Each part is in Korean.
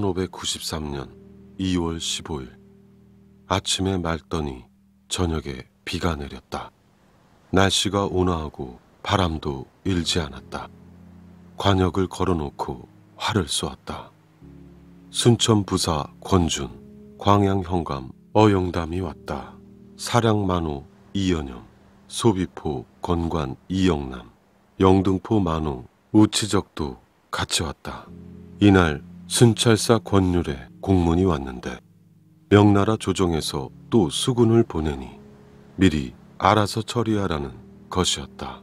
1593년 2월 15일 아침에 맑더니 저녁에 비가 내렸다. 날씨가 온화하고 바람도 일지 않았다. 관역을 걸어놓고 활을 쏘았다. 순천 부사 권준, 광양 형감 어영담이 왔다. 사량 만호 이연염, 소비포 건관 이영남, 영등포 만호 우치적도 같이 왔다. 이날 순찰사 권율에 공문이 왔는데 명나라 조정에서 또 수군을 보내니 미리 알아서 처리하라는 것이었다.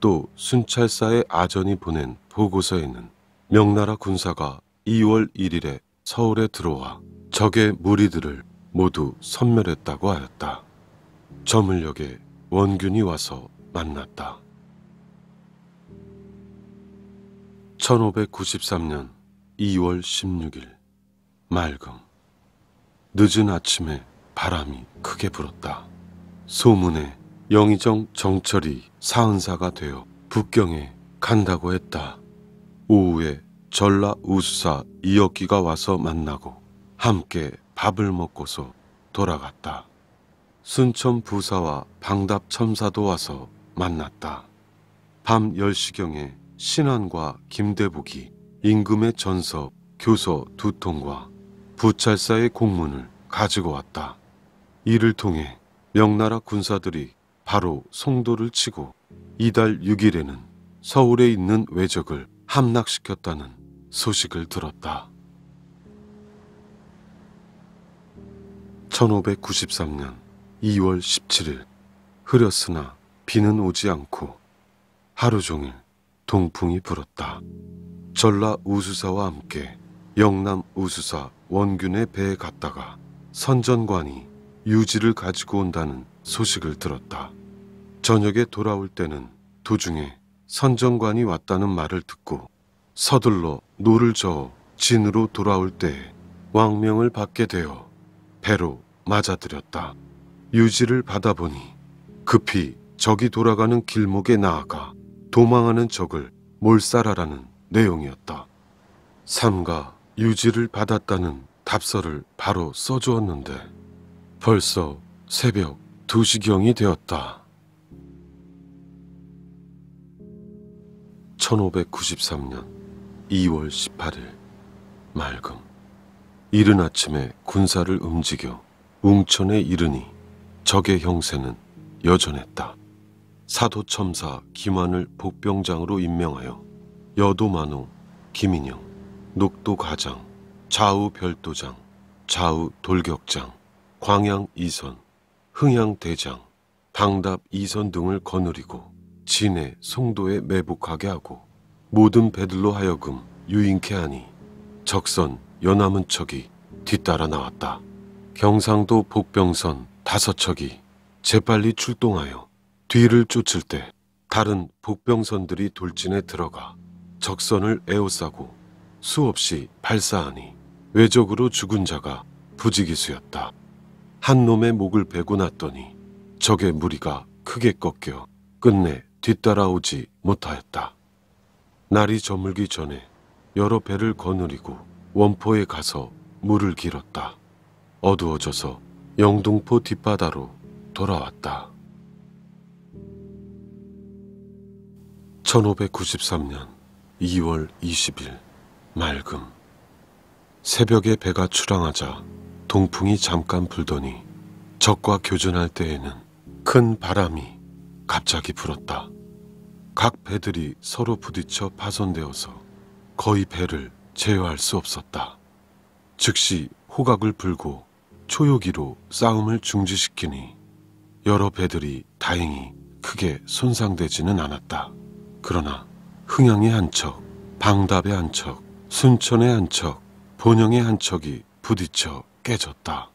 또 순찰사의 아전이 보낸 보고서에는 명나라 군사가 2월 1일에 서울에 들어와 적의 무리들을 모두 선멸했다고 하였다. 저물역에 원균이 와서 만났다. 1593년 2월 16일 맑음 늦은 아침에 바람이 크게 불었다. 소문에 영의정 정철이 사은사가 되어 북경에 간다고 했다. 오후에 전라 우수사 이혁기가 와서 만나고 함께 밥을 먹고서 돌아갔다. 순천 부사와 방답 첨사도 와서 만났다. 밤 10시경에 신안과 김대복이 임금의 전섭, 교서 두 통과 부찰사의 공문을 가지고 왔다. 이를 통해 명나라 군사들이 바로 송도를 치고 이달 6일에는 서울에 있는 왜적을 함락시켰다는 소식을 들었다. 1593년 2월 17일 흐렸으나 비는 오지 않고 하루 종일 동풍이 불었다. 전라 우수사와 함께 영남 우수사 원균의 배에 갔다가 선전관이 유지를 가지고 온다는 소식을 들었다. 저녁에 돌아올 때는 도중에 선전관이 왔다는 말을 듣고 서둘러 노를 저어 진으로 돌아올 때에 왕명을 받게 되어 배로 맞아들였다. 유지를 받아보니 급히 적이 돌아가는 길목에 나아가 도망하는 적을 몰살하라는 내용이었다. 삼가 유지를 받았다는 답서를 바로 써주었는데 벌써 새벽 2시경이 되었다. 1593년 2월 18일 맑음 이른 아침에 군사를 움직여 웅천에 이르니 적의 형세는 여전했다. 사도첨사 김환을 복병장으로 임명하여 여도만호, 김인영, 녹도과장, 좌우 별도장, 좌우 돌격장, 광양 이선, 흥양 대장, 당답 이선 등을 거느리고 진해, 송도에 매복하게 하고 모든 배들로 하여금 유인케 하니 적선 연암은 척이 뒤따라 나왔다. 경상도 복병선 다섯 척이 재빨리 출동하여 뒤를 쫓을 때 다른 복병선들이 돌진에 들어가 적선을 에워싸고 수없이 발사하니 외적으로 죽은 자가 부지기수였다. 한 놈의 목을 베고 났더니 적의 무리가 크게 꺾여 끝내 뒤따라오지 못하였다. 날이 저물기 전에 여러 배를 거느리고 원포에 가서 물을 길었다. 어두워져서 영동포 뒷바다로 돌아왔다. 1593년 2월 20일 맑음 새벽에 배가 출항하자 동풍이 잠깐 불더니 적과 교전할 때에는 큰 바람이 갑자기 불었다. 각 배들이 서로 부딪혀 파손되어서 거의 배를 제어할 수 없었다. 즉시 호각을 불고 초요기로 싸움을 중지시키니 여러 배들이 다행히 크게 손상되지는 않았다. 그러나 흥양의 한 척, 방답의 한 척, 순천의 한 척, 본영의 한 척이 부딪혀 깨졌다.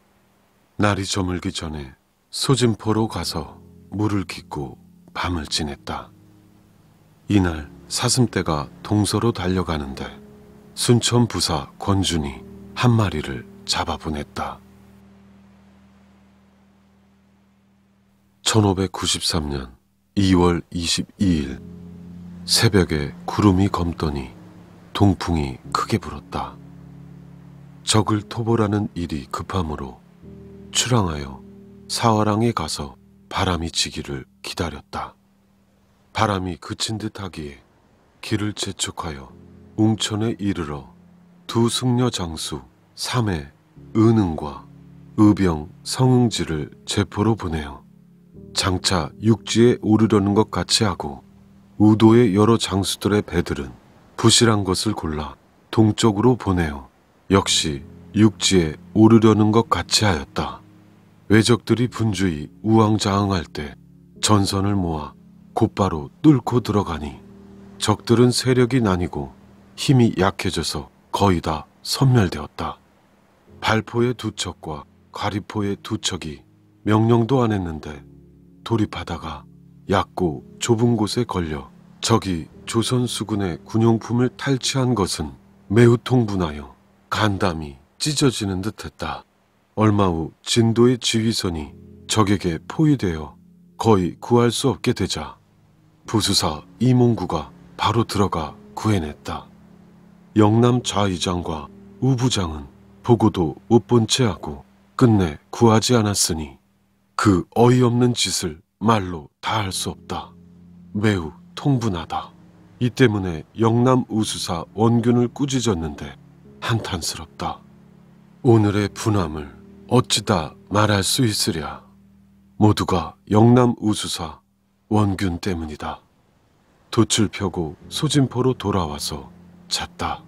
날이 저물기 전에 소진포로 가서 물을 깃고 밤을 지냈다. 이날 사슴떼가 동서로 달려가는데 순천 부사 권준이 한 마리를 잡아보냈다. 1593년 2월 22일 새벽에 구름이 검더니 동풍이 크게 불었다. 적을 토벌하는 일이 급함으로 출항하여 사화랑에 가서 바람이 지기를 기다렸다. 바람이 그친 듯 하기에 길을 재촉하여 웅천에 이르러 두 승려 장수 삼해 은흥과 의병 성흥지를 제포로 보내어 장차 육지에 오르려는 것 같이 하고 우도의 여러 장수들의 배들은 부실한 것을 골라 동쪽으로 보내어 역시 육지에 오르려는 것 같이 하였다. 외적들이 분주히 우왕좌왕할 때 전선을 모아 곧바로 뚫고 들어가니 적들은 세력이 나뉘고 힘이 약해져서 거의 다 섬멸되었다. 발포의 두 척과 가리포의두 척이 명령도 안 했는데 돌입하다가 얕고 좁은 곳에 걸려 적이 조선 수군의 군용품을 탈취한 것은 매우 통분하여 간담이 찢어지는 듯했다. 얼마 후 진도의 지휘선이 적에게 포위되어 거의 구할 수 없게 되자 부수사 이몽구가 바로 들어가 구해냈다. 영남 좌의장과 우부장은 보고도 못 본 채 하고 끝내 구하지 않았으니 그 어이없는 짓을 말로 다 할 수 없다. 매우 통분하다. 이 때문에 영남 우수사 원균을 꾸짖었는데 한탄스럽다. 오늘의 분함을 어찌다 말할 수 있으랴. 모두가 영남 우수사 원균 때문이다. 돛을 펴고 소진포로 돌아와서 잤다.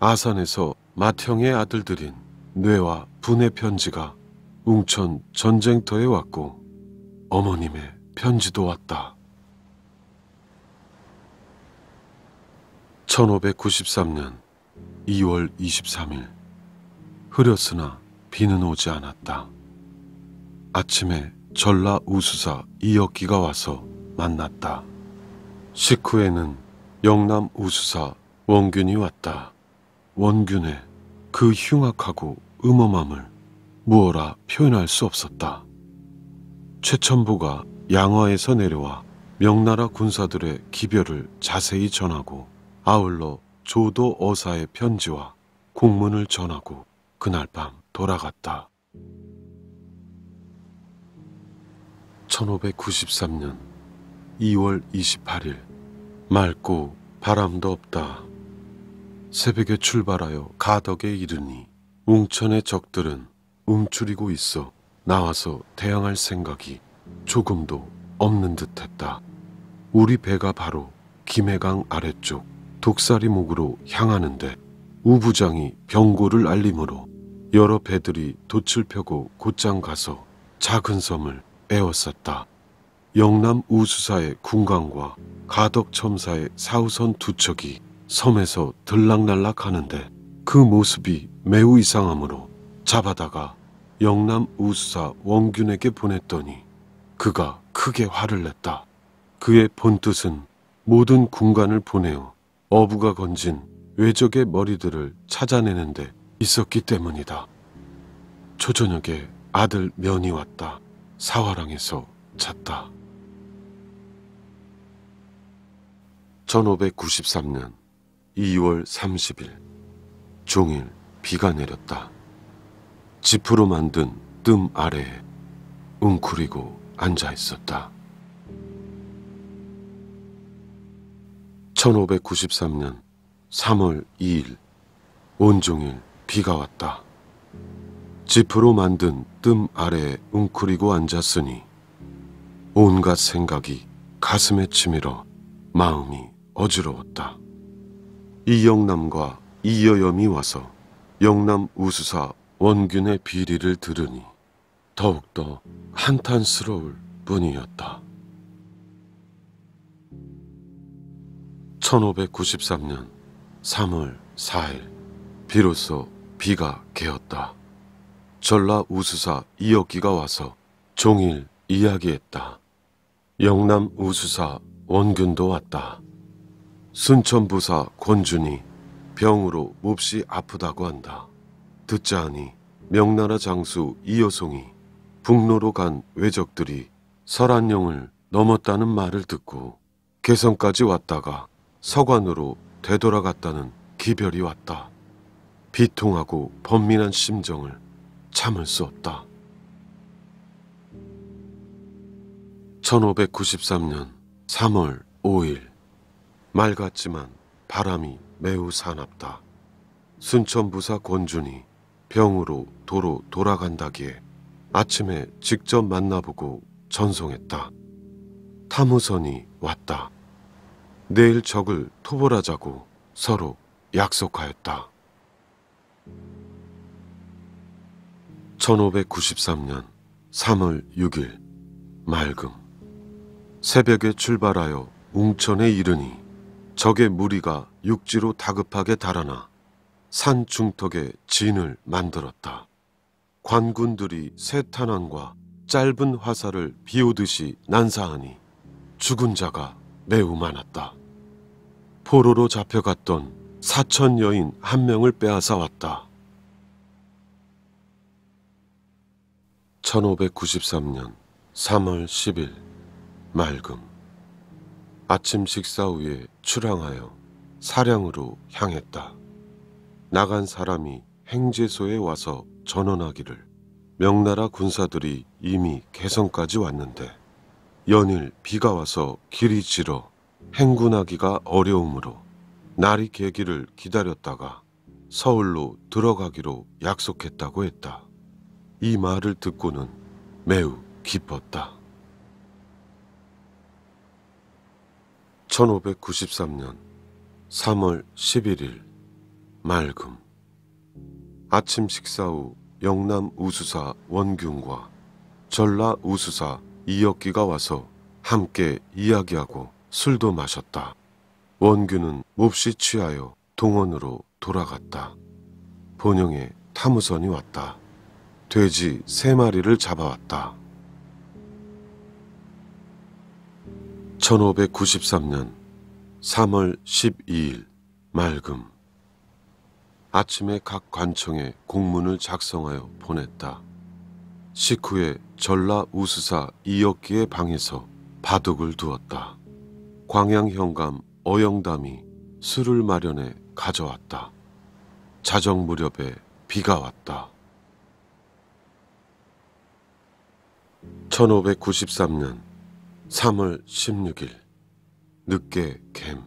아산에서 마형의 아들들인 뇌와 분의 편지가 웅천 전쟁터에 왔고 어머님의 편지도 왔다. 1593년 2월 23일 흐렸으나 비는 오지 않았다. 아침에 전라 우수사 이혁기가 와서 만났다. 식후에는 영남 우수사 원균이 왔다. 원균의 그 흉악하고 음험함을 무어라 표현할 수 없었다. 최첨부가 양화에서 내려와 명나라 군사들의 기별을 자세히 전하고 아울러 조도 어사의 편지와 공문을 전하고 그날 밤 돌아갔다. 1593년 2월 28일 맑고 바람도 없다. 새벽에 출발하여 가덕에 이르니 웅천의 적들은 움츠리고 있어 나와서 대항할 생각이 조금도 없는 듯 했다. 우리 배가 바로 김해강 아래쪽 독사리목으로 향하는데 우부장이 병고를 알림으로 여러 배들이 돛을 펴고 곧장 가서 작은 섬을 에웠었다. 영남 우수사의 군강과 가덕첨사의 사우선 두 척이 섬에서 들락날락 하는데 그 모습이 매우 이상하므로 잡아다가 영남 우사 원균에게 보냈더니 그가 크게 화를 냈다. 그의 본뜻은 모든 군관을 보내어 어부가 건진 외적의 머리들을 찾아내는데 있었기 때문이다. 초저녁에 아들 면이 왔다. 사화랑에서 잤다. 1593년 2월 30일 종일 비가 내렸다. 지프로 만든 뜸 아래에 웅크리고 앉아 있었다. 1593년 3월 2일 온종일 비가 왔다. 지프로 만든 뜸 아래에 웅크리고 앉았으니 온갖 생각이 가슴에 치밀어 마음이 어지러웠다. 이영남과 이여염이 와서 영남 우수사 원균의 비리를 들으니 더욱더 한탄스러울 뿐이었다. 1593년 3월 4일 비로소 비가 개었다. 전라 우수사 이혁기가 와서 종일 이야기했다. 영남 우수사 원균도 왔다. 순천부사 권준이 병으로 몹시 아프다고 한다. 듣자 하니 명나라 장수 이여송이 북로로 간 왜적들이 설안령을 넘었다는 말을 듣고 개성까지 왔다가 서관으로 되돌아갔다는 기별이 왔다. 비통하고 번민한 심정을 참을 수 없다. 1593년 3월 5일 맑았지만 바람이 매우 사납다. 순천부사 권준이 병으로 도로 돌아간다기에 아침에 직접 만나보고 전송했다. 탐우선이 왔다. 내일 적을 토벌하자고 서로 약속하였다. 1593년 3월 6일 맑음 새벽에 출발하여 웅천에 이르니 적의 무리가 육지로 다급하게 달아나 산 중턱에 진을 만들었다. 관군들이 세 탄환과 짧은 화살을 비오듯이 난사하니 죽은 자가 매우 많았다. 포로로 잡혀갔던 사천 여인 한 명을 빼앗아 왔다. 1593년 3월 10일 맑음 아침 식사 후에 출항하여 사량으로 향했다. 나간 사람이 행제소에 와서 전원하기를 명나라 군사들이 이미 개성까지 왔는데 연일 비가 와서 길이 질어 행군하기가 어려우므로 날이 개기를 기다렸다가 서울로 들어가기로 약속했다고 했다. 이 말을 듣고는 매우 기뻤다. 1593년 3월 11일 맑음 아침 식사 후 영남 우수사 원균과 전라 우수사 이혁기가 와서 함께 이야기하고 술도 마셨다. 원균은 몹시 취하여 동원으로 돌아갔다. 본영에 타무선이 왔다. 돼지 세 마리를 잡아왔다. 1593년 3월 12일 맑음 아침에 각 관청에 공문을 작성하여 보냈다. 식후에 전라 우수사 이역기의 방에서 바둑을 두었다. 광양 현감 어영담이 술을 마련해 가져왔다. 자정 무렵에 비가 왔다. 1593년 3월 16일 늦게 갬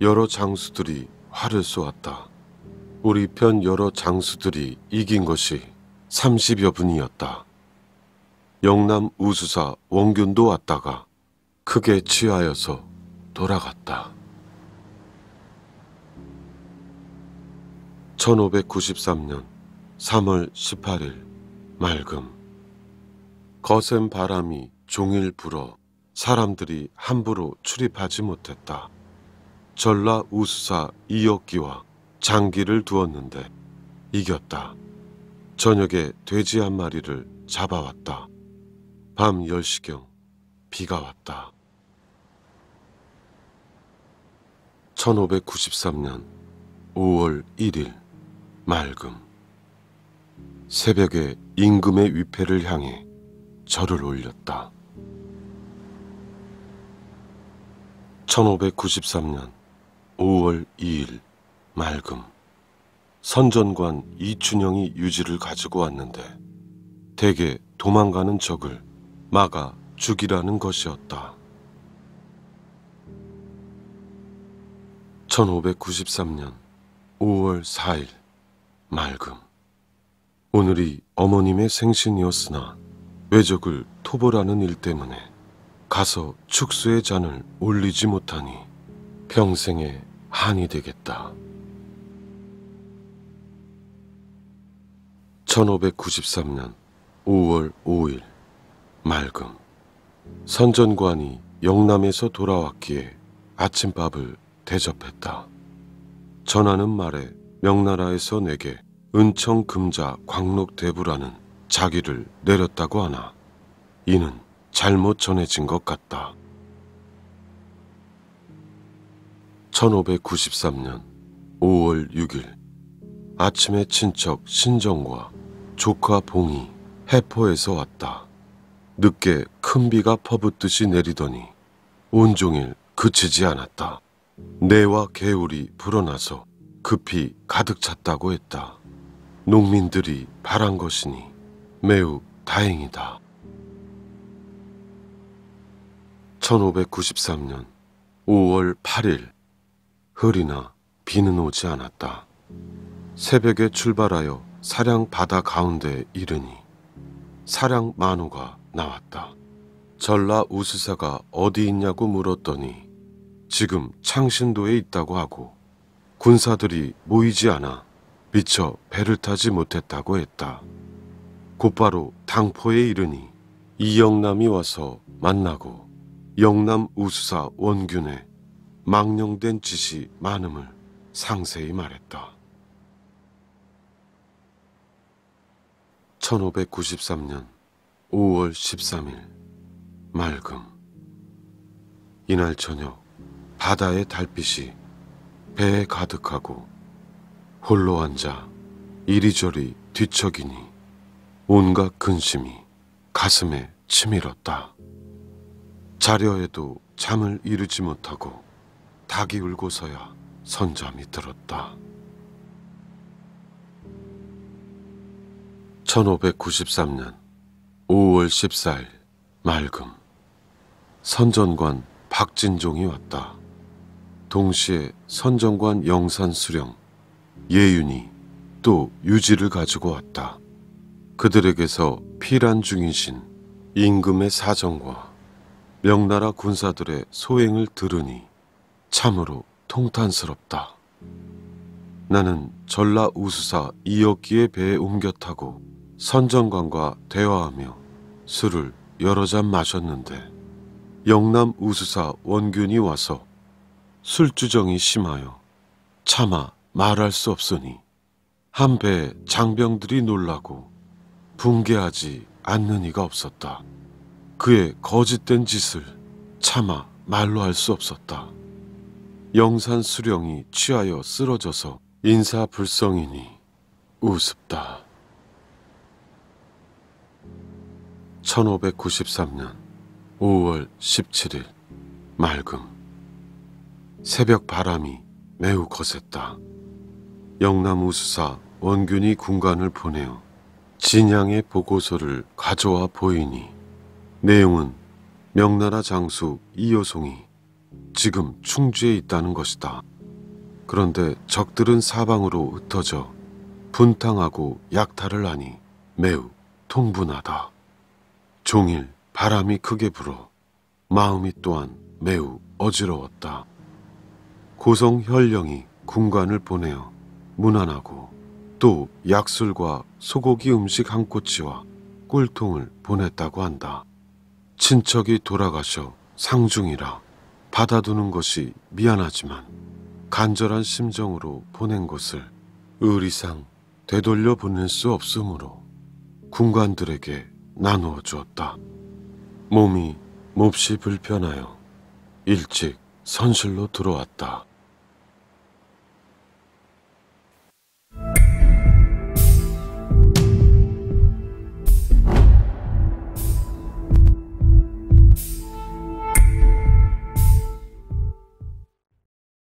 여러 장수들이 활을 쏘았다. 우리 편 여러 장수들이 이긴 것이 30여 분이었다. 영남 우수사 원균도 왔다가 크게 취하여서 돌아갔다. 1593년 3월 18일 맑음 거센 바람이 종일 불어 사람들이 함부로 출입하지 못했다. 전라 우수사 이역기와 장기를 두었는데 이겼다. 저녁에 돼지 한 마리를 잡아왔다. 밤 10시경 비가 왔다. 1593년 5월 1일 맑음 새벽에 임금의 위패를 향해 절을 올렸다. 1593년 5월 2일 맑음. 선전관 이춘영이 유지를 가지고 왔는데 대개 도망가는 적을 막아 죽이라는 것이었다. 1593년 5월 4일 맑음. 오늘이 어머님의 생신이었으나 외적을 토벌하는 일 때문에 가서 축수의 잔을 올리지 못하니 평생에 한이 되겠다. 1593년 5월 5일 말금 선전관이 영남에서 돌아왔기에 아침밥을 대접했다. 전하는 말에 명나라에서 내게 은청 금자 광록 대부라는 자기를 내렸다고 하나 이는 잘못 전해진 것 같다. 1593년 5월 6일 아침에 친척 신정과 조카 봉이 해포에서 왔다. 늦게 큰 비가 퍼붓듯이 내리더니 온종일 그치지 않았다. 내와 개울이 불어나서 급히 가득 찼다고 했다. 농민들이 바란 것이니 매우 다행이다. 1593년 5월 8일 흐리나 비는 오지 않았다. 새벽에 출발하여 사량 바다 가운데 이르니 사량 만우가 나왔다. 전라 우스사가 어디 있냐고 물었더니 지금 창신도에 있다고 하고 군사들이 모이지 않아 미처 배를 타지 못했다고 했다. 곧바로 당포에 이르니 이영남이 와서 만나고 영남 우수사 원균의 망령된 짓이 많음을 상세히 말했다. 1593년 5월 13일 맑음 이날 저녁 바다의 달빛이 배에 가득하고 홀로 앉아 이리저리 뒤척이니 온갖 근심이 가슴에 치밀었다. 자려에도 잠을 이루지 못하고 닭이 울고서야 선잠이 들었다. 1593년 5월 14일 맑음 선전관 박진종이 왔다. 동시에 선전관 영산 수령 예윤이 또 유지를 가지고 왔다. 그들에게서 피란 중이신 임금의 사정과 명나라 군사들의 소행을 들으니 참으로 통탄스럽다. 나는 전라 우수사 이역기의 배에 옮겨 타고 선정관과 대화하며 술을 여러 잔 마셨는데 영남 우수사 원균이 와서 술주정이 심하여 차마 말할 수 없으니 한 배에 장병들이 놀라고 붕괴하지 않는 이가 없었다. 그의 거짓된 짓을 차마 말로 할 수 없었다. 영산 수령이 취하여 쓰러져서 인사불성이니 우습다. 1593년 5월 17일 맑음 새벽 바람이 매우 거셌다. 영남 우수사 원균이 군관을 보내어 진양의 보고서를 가져와 보이니 내용은 명나라 장수 이여송이 지금 충주에 있다는 것이다. 그런데 적들은 사방으로 흩어져 분탕하고 약탈을 하니 매우 통분하다. 종일 바람이 크게 불어 마음이 또한 매우 어지러웠다. 고성 혈령이 군관을 보내어 무난하고 또 약술과 소고기 음식 한 꼬치와 꿀통을 보냈다고 한다. 친척이 돌아가셔 상중이라 받아두는 것이 미안하지만 간절한 심정으로 보낸 것을 의리상 되돌려 보낼 수 없으므로 군관들에게 나누어 주었다. 몸이 몹시 불편하여 일찍 선실로 들어왔다.